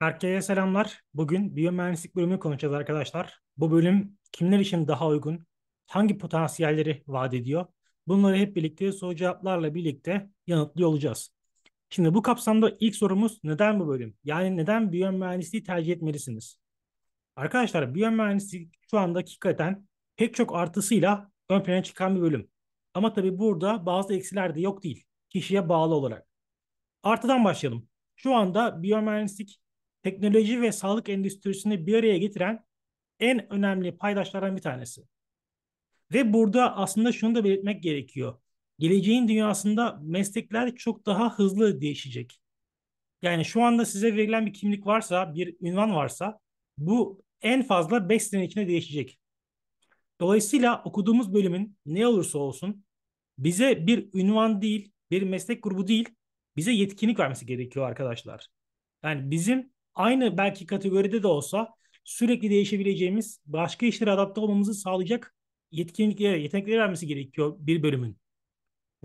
Herkese selamlar. Bugün biyomühendislik bölümü konuşacağız arkadaşlar. Bu bölüm kimler için daha uygun? Hangi potansiyelleri vaat ediyor? Bunları hep birlikte soru cevaplarla birlikte yanıtlıyor olacağız. Şimdi bu kapsamda ilk sorumuz neden bu bölüm? Yani neden biyomühendisliği tercih etmelisiniz? Arkadaşlar biyomühendislik şu anda hakikaten pek çok artısıyla ön plana çıkan bir bölüm. Ama tabii burada bazı eksiler de yok değil. Kişiye bağlı olarak. Artıdan başlayalım. Şu anda biyomühendislik teknoloji ve sağlık endüstrisini bir araya getiren en önemli paydaşlardan bir tanesi. Ve burada aslında şunu da belirtmek gerekiyor. Geleceğin dünyasında meslekler çok daha hızlı değişecek. Yani şu anda size verilen bir kimlik varsa, bir ünvan varsa bu en fazla 5 sene içinde değişecek. Dolayısıyla okuduğumuz bölümün ne olursa olsun bize bir ünvan değil, bir meslek grubu değil, bize yetkinlik vermesi gerekiyor arkadaşlar. Yani bizim aynı belki kategoride de olsa sürekli değişebileceğimiz başka işlere adapte olmamızı sağlayacak yetkinliklere, yetenekleri vermesi gerekiyor bir bölümün.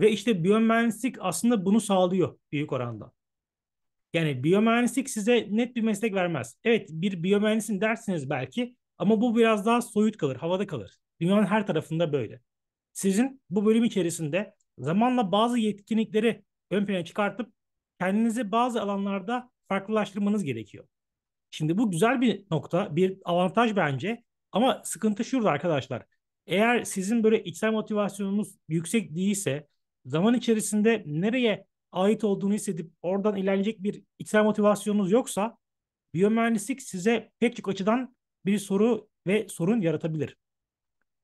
Ve işte biyomühendislik aslında bunu sağlıyor büyük oranda. Yani biyomühendislik size net bir meslek vermez. Evet bir biyomühendisin dersiniz belki ama bu biraz daha soyut kalır, havada kalır. Dünyanın her tarafında böyle. Sizin bu bölüm içerisinde zamanla bazı yetkinlikleri ön plana çıkartıp kendinizi bazı alanlarda farklılaştırmanız gerekiyor. Şimdi bu güzel bir nokta, bir avantaj bence. Ama sıkıntı şurada arkadaşlar. Eğer sizin böyle içsel motivasyonunuz yüksek değilse zaman içerisinde nereye ait olduğunu hissedip oradan ilerleyecek bir içsel motivasyonunuz yoksa biyomühendislik size pek çok açıdan bir soru ve sorun yaratabilir.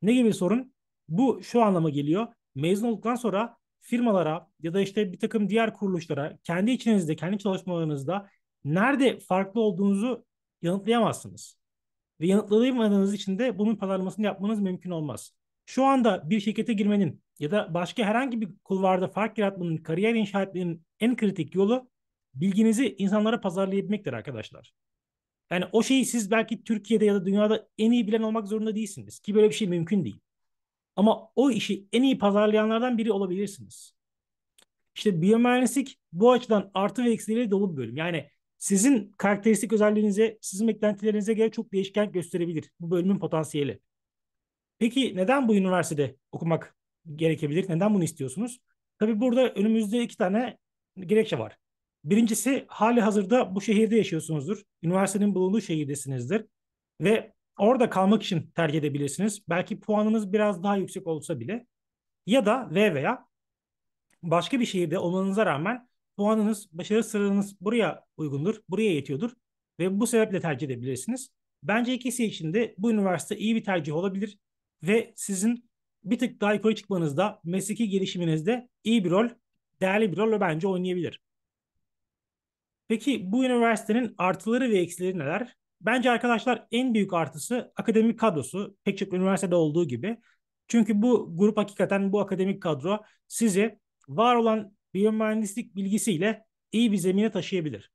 Ne gibi sorun? Bu şu anlama geliyor. Mezun olduktan sonra firmalara ya da işte bir takım diğer kuruluşlara kendi içinizde, kendi çalışmalarınızda nerede farklı olduğunuzu yanıtlayamazsınız. Ve yanıtlayamadığınız için de bunun pazarlamasını yapmanız mümkün olmaz. Şu anda bir şirkete girmenin ya da başka herhangi bir kulvarda fark yaratmanın, kariyer inşa etmenin en kritik yolu bilginizi insanlara pazarlayabilmektir arkadaşlar. Yani o şeyi siz belki Türkiye'de ya da dünyada en iyi bilen olmak zorunda değilsiniz ki böyle bir şey mümkün değil. Ama o işi en iyi pazarlayanlardan biri olabilirsiniz. İşte biyomühendislik bu açıdan artı ve eksileri dolu bir bölüm. Yani sizin karakteristik özelliğinize, sizin beklentilerinize göre çok değişken gösterebilir bu bölümün potansiyeli. Peki neden bu üniversitede okumak gerekebilir? Neden bunu istiyorsunuz? Tabii burada önümüzde iki tane gerekçe var. Birincisi hali hazırda bu şehirde yaşıyorsunuzdur. Üniversitenin bulunduğu şehirdesinizdir. Ve Orada kalmak için terk edebilirsiniz. Belki puanınız biraz daha yüksek olsa bile ya da ve veya başka bir şehirde olmanıza rağmen puanınız, başarı sıranız buraya uygundur, buraya yetiyordur ve bu sebeple tercih edebilirsiniz. Bence ikisi için de bu üniversite iyi bir tercih olabilir ve sizin bir tık daha yukarı çıkmanızda, mesleki gelişiminizde iyi bir rol, değerli bir rol bence oynayabilir. Peki bu üniversitenin artıları ve eksileri neler? Bence arkadaşlar en büyük artısı akademik kadrosu. Pek çok üniversitede olduğu gibi. Çünkü bu grup hakikaten bu akademik kadro sizi var olan biyomühendislik bilgisiyle iyi bir zemine taşıyabilir.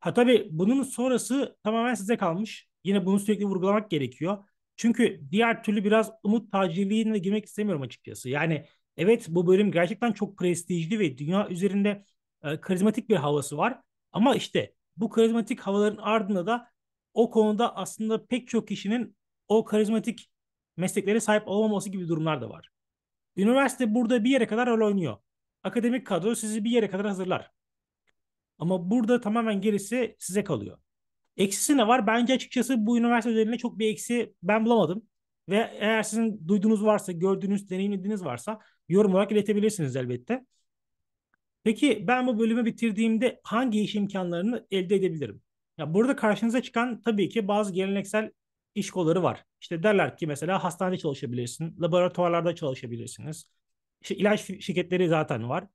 Ha tabii bunun sonrası tamamen size kalmış. Yine bunu sürekli vurgulamak gerekiyor. Çünkü diğer türlü biraz umut tacirliğine girmek istemiyorum açıkçası. Yani evet bu bölüm gerçekten çok prestijli ve dünya üzerinde e, karizmatik bir havası var. Ama işte bu karizmatik havaların ardında da o konuda aslında pek çok kişinin o karizmatik mesleklere sahip olmaması gibi durumlar da var. Üniversite burada bir yere kadar rol oynuyor. Akademik kadro sizi bir yere kadar hazırlar. Ama burada tamamen gerisi size kalıyor. Eksisi ne var? Bence açıkçası bu üniversite üzerinde çok bir eksi ben bulamadım. Ve eğer sizin duyduğunuz varsa, gördüğünüz, deneyimlediğiniz varsa yorum olarak iletebilirsiniz elbette. Peki ben bu bölümü bitirdiğimde hangi iş imkanlarını elde edebilirim? Ya burada karşınıza çıkan tabii ki bazı geleneksel iş kolları var. İşte derler ki mesela hastanede çalışabilirsin, laboratuvarlarda çalışabilirsiniz. İşte ilaç şirketleri zaten var.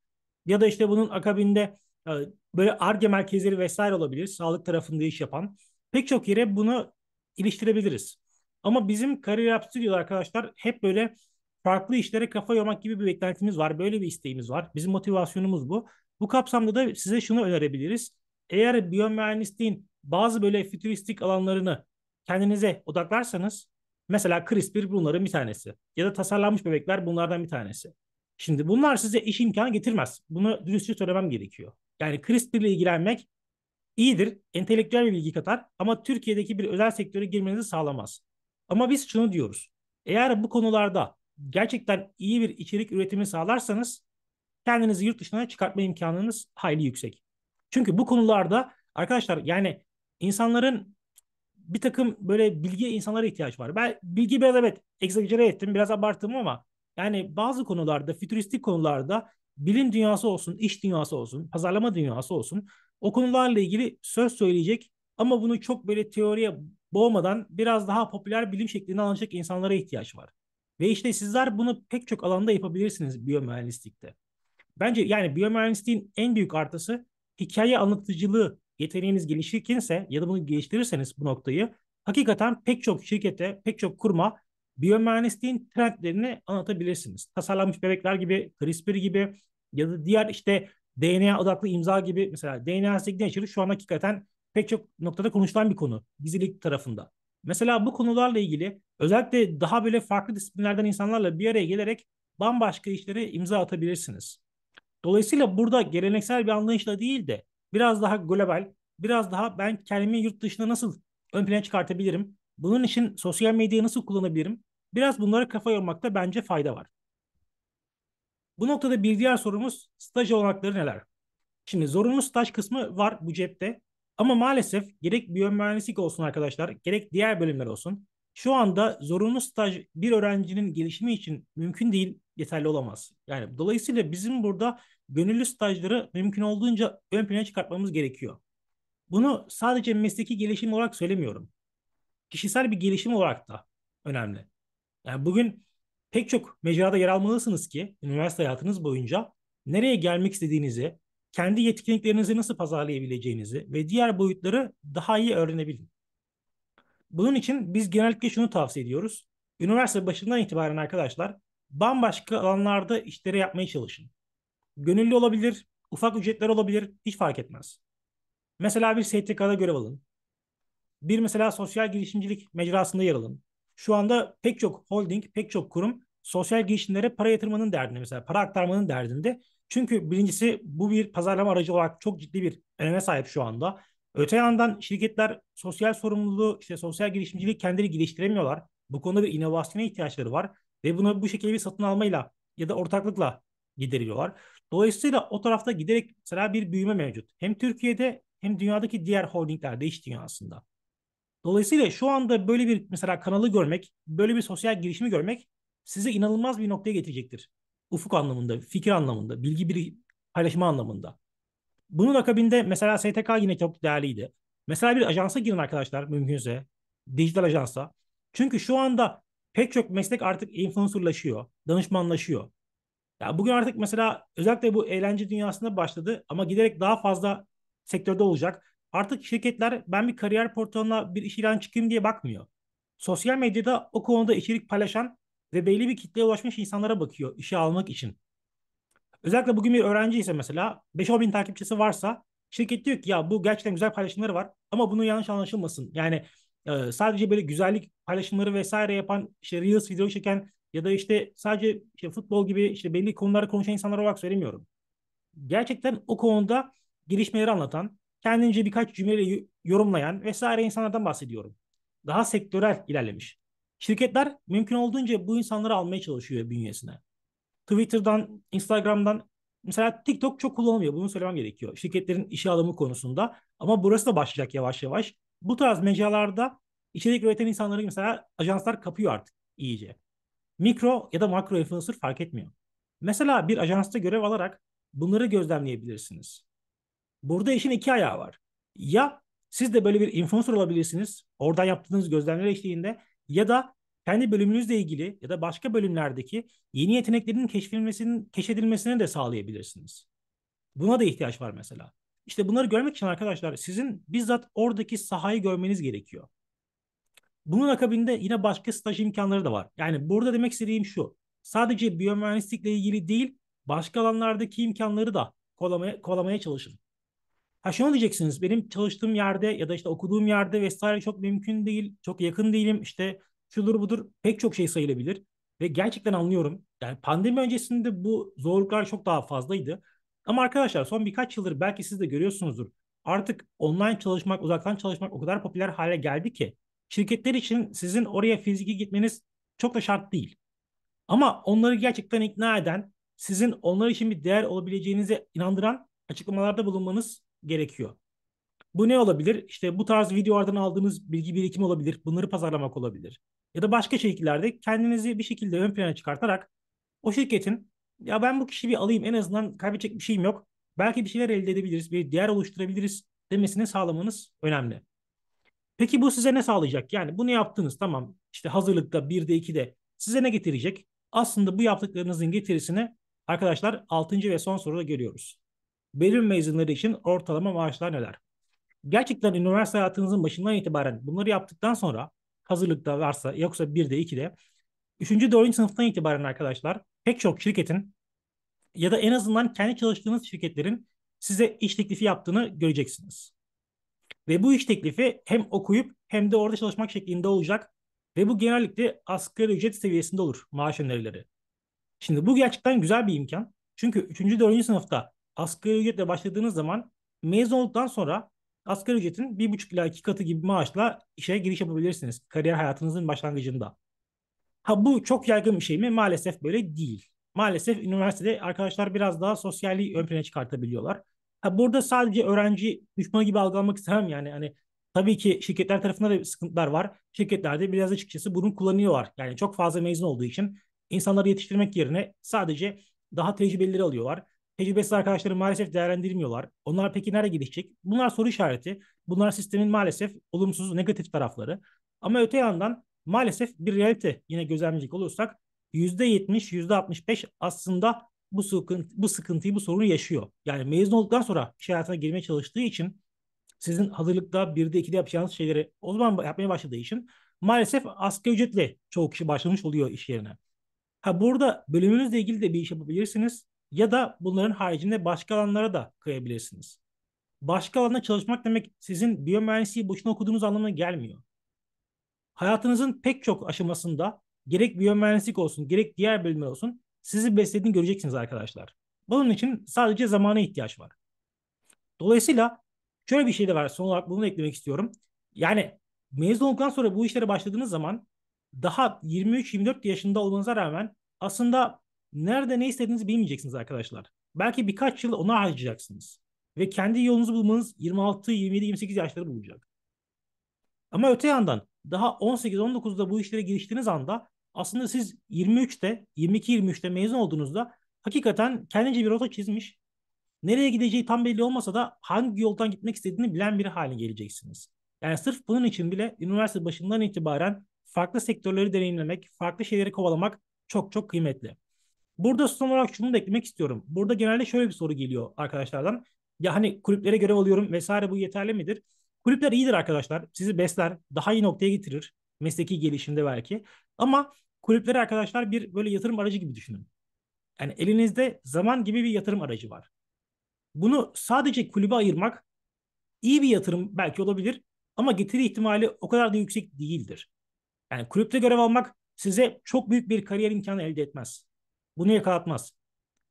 Ya da işte bunun akabinde e, böyle ARGE merkezleri vesaire olabilir. Sağlık tarafında iş yapan. Pek çok yere bunu iliştirebiliriz. Ama bizim kariyer yapısı diyor arkadaşlar hep böyle farklı işlere kafa yormak gibi bir beklentimiz var. Böyle bir isteğimiz var. Bizim motivasyonumuz bu. Bu kapsamda da size şunu önerebiliriz. Eğer biyomühendisliğin bazı böyle fütüristik alanlarını kendinize odaklarsanız mesela CRISPR bunların bir tanesi ya da tasarlanmış bebekler bunlardan bir tanesi. Şimdi bunlar size iş imkanı getirmez. Bunu dürüstçe söylemem gerekiyor. Yani CRISPR ile ilgilenmek iyidir, entelektüel bir bilgi katar ama Türkiye'deki bir özel sektöre girmenizi sağlamaz. Ama biz şunu diyoruz. Eğer bu konularda gerçekten iyi bir içerik üretimi sağlarsanız kendinizi yurt dışına çıkartma imkanınız hayli yüksek. Çünkü bu konularda arkadaşlar yani insanların bir takım böyle bilgiye insanlara ihtiyaç var. Ben bilgi biraz evet egzajere ettim, biraz abarttım ama yani bazı konularda, fütüristik konularda bilim dünyası olsun, iş dünyası olsun, pazarlama dünyası olsun o konularla ilgili söz söyleyecek ama bunu çok böyle teoriye boğmadan biraz daha popüler bilim şeklinde anlayacak insanlara ihtiyaç var. Ve işte sizler bunu pek çok alanda yapabilirsiniz biyomühendislikte. Bence yani biyomühendisliğin en büyük artısı hikaye anlatıcılığı yeteneğiniz gelişirkense ya da bunu geliştirirseniz bu noktayı hakikaten pek çok şirkete, pek çok kurma biyomühendisliğin trendlerini anlatabilirsiniz. Tasarlanmış bebekler gibi, CRISPR gibi ya da diğer işte DNA odaklı imza gibi mesela DNA signature'ı şu an hakikaten pek çok noktada konuşulan bir konu dizilik tarafında. Mesela bu konularla ilgili özellikle daha böyle farklı disiplinlerden insanlarla bir araya gelerek bambaşka işlere imza atabilirsiniz. Dolayısıyla burada geleneksel bir anlayışla değil de biraz daha global, biraz daha ben kendimi yurt dışına nasıl ön plana çıkartabilirim? Bunun için sosyal medyayı nasıl kullanabilirim? Biraz bunlara kafa yormakta bence fayda var. Bu noktada bir diğer sorumuz staj olanakları neler? Şimdi zorunlu staj kısmı var bu cepte. Ama maalesef gerek biyomühendislik olsun arkadaşlar, gerek diğer bölümler olsun. Şu anda zorunlu staj bir öğrencinin gelişimi için mümkün değil, yeterli olamaz. Yani dolayısıyla bizim burada gönüllü stajları mümkün olduğunca ön plana çıkartmamız gerekiyor. Bunu sadece mesleki gelişim olarak söylemiyorum. Kişisel bir gelişim olarak da önemli. Yani bugün pek çok mecrada yer almalısınız ki üniversite hayatınız boyunca nereye gelmek istediğinizi, kendi yetkinliklerinizi nasıl pazarlayabileceğinizi ve diğer boyutları daha iyi öğrenebilin. Bunun için biz genellikle şunu tavsiye ediyoruz. Üniversite başından itibaren arkadaşlar bambaşka alanlarda işleri yapmaya çalışın. Gönüllü olabilir, ufak ücretler olabilir, hiç fark etmez. Mesela bir STK'da görev alın. Bir mesela sosyal girişimcilik mecrasında yer alın. Şu anda pek çok holding, pek çok kurum sosyal girişimlere para yatırmanın derdinde mesela para aktarmanın derdinde. Çünkü birincisi bu bir pazarlama aracı olarak çok ciddi bir öneme sahip şu anda. Öte yandan şirketler sosyal sorumluluğu, işte sosyal girişimciliği kendileri geliştiremiyorlar. Bu konuda bir inovasyona ihtiyaçları var ve bunu bu şekilde bir satın almayla ya da ortaklıkla gideriyorlar. Dolayısıyla o tarafta giderek mesela bir büyüme mevcut. Hem Türkiye'de hem dünyadaki diğer holdinglerde iş dünyasında. Dolayısıyla şu anda böyle bir mesela kanalı görmek, böyle bir sosyal girişimi görmek size inanılmaz bir noktaya getirecektir. Ufuk anlamında, fikir anlamında, bilgi bir paylaşma anlamında. Bunun akabinde mesela STK yine çok değerliydi. Mesela bir ajansa girin arkadaşlar mümkünse. Dijital ajansa. Çünkü şu anda pek çok meslek artık influencerlaşıyor, danışmanlaşıyor. Ya bugün artık mesela özellikle bu eğlence dünyasında başladı ama giderek daha fazla sektörde olacak. Artık şirketler ben bir kariyer portalına bir iş ilan çıkayım diye bakmıyor. Sosyal medyada o konuda içerik paylaşan ve belli bir kitleye ulaşmış insanlara bakıyor işe almak için. Özellikle bugün bir öğrenci ise mesela 5-10 bin takipçisi varsa şirket diyor ki ya bu gerçekten güzel paylaşımları var ama bunu yanlış anlaşılmasın. Yani e, sadece böyle güzellik paylaşımları vesaire yapan işte Reels video çeken ya da işte sadece işte futbol gibi işte belli konuları konuşan insanlar olarak söylemiyorum. Gerçekten o konuda gelişmeleri anlatan, kendince birkaç cümleyle yorumlayan vesaire insanlardan bahsediyorum. Daha sektörel ilerlemiş. Şirketler mümkün olduğunca bu insanları almaya çalışıyor bünyesine. Twitter'dan, Instagram'dan mesela TikTok çok kullanılmıyor. Bunu söylemem gerekiyor. Şirketlerin işe alımı konusunda. Ama burası da başlayacak yavaş yavaş. Bu tarz mecralarda içerik üreten insanları mesela ajanslar kapıyor artık iyice. Mikro ya da makro influencer fark etmiyor. Mesela bir ajansta görev alarak bunları gözlemleyebilirsiniz. Burada işin iki ayağı var. Ya siz de böyle bir influencer olabilirsiniz. Oradan yaptığınız gözlemler eşliğinde ya da kendi bölümünüzle ilgili ya da başka bölümlerdeki yeni yeteneklerin keşfedilmesinin keşfedilmesini de sağlayabilirsiniz. Buna da ihtiyaç var mesela. İşte bunları görmek için arkadaşlar sizin bizzat oradaki sahayı görmeniz gerekiyor. Bunun akabinde yine başka staj imkanları da var. Yani burada demek istediğim şu. Sadece biyomühendislikle ilgili değil, başka alanlardaki imkanları da kolamaya, kolamaya çalışın. Ha şunu diyeceksiniz benim çalıştığım yerde ya da işte okuduğum yerde vesaire çok mümkün değil, çok yakın değilim. İşte şudur budur pek çok şey sayılabilir. Ve gerçekten anlıyorum. Yani pandemi öncesinde bu zorluklar çok daha fazlaydı. Ama arkadaşlar son birkaç yıldır belki siz de görüyorsunuzdur. Artık online çalışmak, uzaktan çalışmak o kadar popüler hale geldi ki şirketler için sizin oraya fiziki gitmeniz çok da şart değil. Ama onları gerçekten ikna eden, sizin onlar için bir değer olabileceğinize inandıran açıklamalarda bulunmanız gerekiyor. Bu ne olabilir? İşte bu tarz videolardan aldığınız bilgi birikimi olabilir. Bunları pazarlamak olabilir. Ya da başka şekillerde kendinizi bir şekilde ön plana çıkartarak o şirketin ya ben bu kişiyi bir alayım en azından kaybedecek bir şeyim yok. Belki bir şeyler elde edebiliriz, bir değer oluşturabiliriz demesini sağlamanız önemli. Peki bu size ne sağlayacak? Yani bunu yaptınız tamam işte hazırlıkta bir de iki de size ne getirecek? Aslında bu yaptıklarınızın getirisini arkadaşlar 6. ve son soruda görüyoruz. Belirli mezunları için ortalama maaşlar neler? gerçekten üniversite hayatınızın başından itibaren bunları yaptıktan sonra hazırlıkta varsa yoksa iki de üçüncü dördüncü sınıftan itibaren arkadaşlar pek çok şirketin ya da en azından kendi çalıştığınız şirketlerin size iş teklifi yaptığını göreceksiniz. Ve bu iş teklifi hem okuyup hem de orada çalışmak şeklinde olacak ve bu genellikle asgari ücret seviyesinde olur maaş önerileri. Şimdi bu gerçekten güzel bir imkan. Çünkü 3. 4. sınıfta asgari ücretle başladığınız zaman mezun olduktan sonra asgari ücretin bir buçuk ila iki katı gibi maaşla işe giriş yapabilirsiniz kariyer hayatınızın başlangıcında. Ha bu çok yaygın bir şey mi? Maalesef böyle değil. Maalesef üniversitede arkadaşlar biraz daha sosyalliği ön plana çıkartabiliyorlar. Ha burada sadece öğrenci düşmanı gibi algılamak istemem yani hani tabii ki şirketler tarafında da sıkıntılar var. Şirketlerde biraz açıkçası bunu kullanıyorlar. Yani çok fazla mezun olduğu için insanları yetiştirmek yerine sadece daha tecrübelileri alıyorlar Tecrübesiz arkadaşları maalesef değerlendirmiyorlar. Onlar peki nerede gelişecek? Bunlar soru işareti. Bunlar sistemin maalesef olumsuz, negatif tarafları. Ama öte yandan maalesef bir realite yine gözlemleyecek olursak %70, %65 aslında bu, sıkıntı, bu sıkıntıyı, bu sorunu yaşıyor. Yani mezun olduktan sonra iş hayatına girmeye çalıştığı için sizin hazırlıkta birde de yapacağınız şeyleri o zaman yapmaya başladığı için maalesef asgari ücretle çoğu kişi başlamış oluyor iş yerine. Ha burada bölümünüzle ilgili de bir iş yapabilirsiniz ya da bunların haricinde başka alanlara da kayabilirsiniz. Başka alanda çalışmak demek sizin biyomühendisliği boşuna okuduğunuz anlamına gelmiyor. Hayatınızın pek çok aşamasında gerek biyomühendislik olsun gerek diğer bölümler olsun sizi beslediğini göreceksiniz arkadaşlar. Bunun için sadece zamana ihtiyaç var. Dolayısıyla şöyle bir şey de var son olarak bunu eklemek istiyorum. Yani mezun olduktan sonra bu işlere başladığınız zaman daha 23-24 yaşında olmanıza rağmen aslında nerede ne istediğinizi bilmeyeceksiniz arkadaşlar. Belki birkaç yıl ona harcayacaksınız. Ve kendi yolunuzu bulmanız 26, 27, 28 yaşları bulacak. Ama öte yandan daha 18-19'da bu işlere giriştiğiniz anda aslında siz 23'te, 22-23'te mezun olduğunuzda hakikaten kendince bir rota çizmiş. Nereye gideceği tam belli olmasa da hangi yoldan gitmek istediğini bilen biri haline geleceksiniz. Yani sırf bunun için bile üniversite başından itibaren farklı sektörleri deneyimlemek, farklı şeyleri kovalamak çok çok kıymetli. Burada son olarak şunu da eklemek istiyorum. Burada genelde şöyle bir soru geliyor arkadaşlardan. Ya hani kulüplere görev alıyorum vesaire bu yeterli midir? Kulüpler iyidir arkadaşlar. Sizi besler, daha iyi noktaya getirir. Mesleki gelişimde belki. Ama kulüpleri arkadaşlar bir böyle yatırım aracı gibi düşünün. Yani elinizde zaman gibi bir yatırım aracı var. Bunu sadece kulübe ayırmak iyi bir yatırım belki olabilir ama getiri ihtimali o kadar da yüksek değildir. Yani kulüpte görev almak size çok büyük bir kariyer imkanı elde etmez bunu yakalatmaz.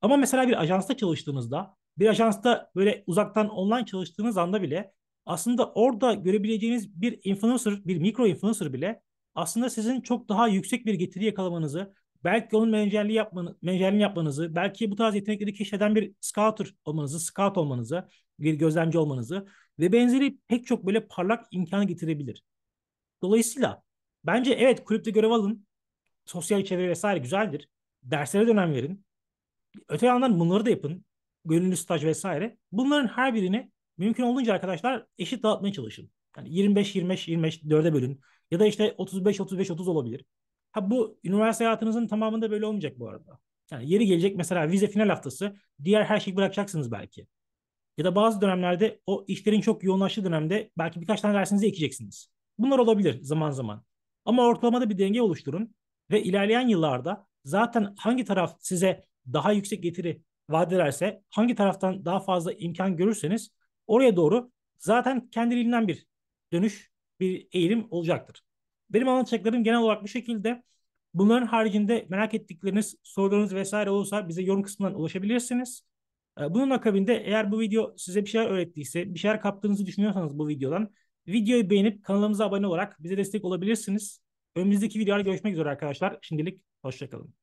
Ama mesela bir ajansta çalıştığınızda, bir ajansta böyle uzaktan online çalıştığınız anda bile aslında orada görebileceğiniz bir influencer, bir mikro influencer bile aslında sizin çok daha yüksek bir getiri yakalamanızı, belki onun menajerliği yapmanı, menajerliğini yapmanızı, belki bu tarz yetenekleri keşfeden bir scouter olmanızı, scout olmanızı, bir gözlemci olmanızı ve benzeri pek çok böyle parlak imkanı getirebilir. Dolayısıyla bence evet kulüpte görev alın, sosyal çevre vesaire güzeldir derslere dönem verin. Öte yandan bunları da yapın. Gönüllü staj vesaire. Bunların her birini mümkün olduğunca arkadaşlar eşit dağıtmaya çalışın. Yani 25 25 25 4'e bölün ya da işte 35 35 30 olabilir. Ha bu üniversite hayatınızın tamamında böyle olmayacak bu arada. Yani yeri gelecek mesela vize final haftası diğer her şeyi bırakacaksınız belki. Ya da bazı dönemlerde o işlerin çok yoğunlaştığı dönemde belki birkaç tane dersinizi ekeceksiniz. Bunlar olabilir zaman zaman. Ama ortalamada bir denge oluşturun ve ilerleyen yıllarda zaten hangi taraf size daha yüksek getiri vaat ederse, hangi taraftan daha fazla imkan görürseniz oraya doğru zaten kendiliğinden bir dönüş, bir eğilim olacaktır. Benim anlatacaklarım genel olarak bu şekilde. Bunların haricinde merak ettikleriniz, sorularınız vesaire olursa bize yorum kısmından ulaşabilirsiniz. Ee, bunun akabinde eğer bu video size bir şeyler öğrettiyse, bir şeyler kaptığınızı düşünüyorsanız bu videodan videoyu beğenip kanalımıza abone olarak bize destek olabilirsiniz. Önümüzdeki videolarda görüşmek üzere arkadaşlar. Şimdilik Hoşçakalın.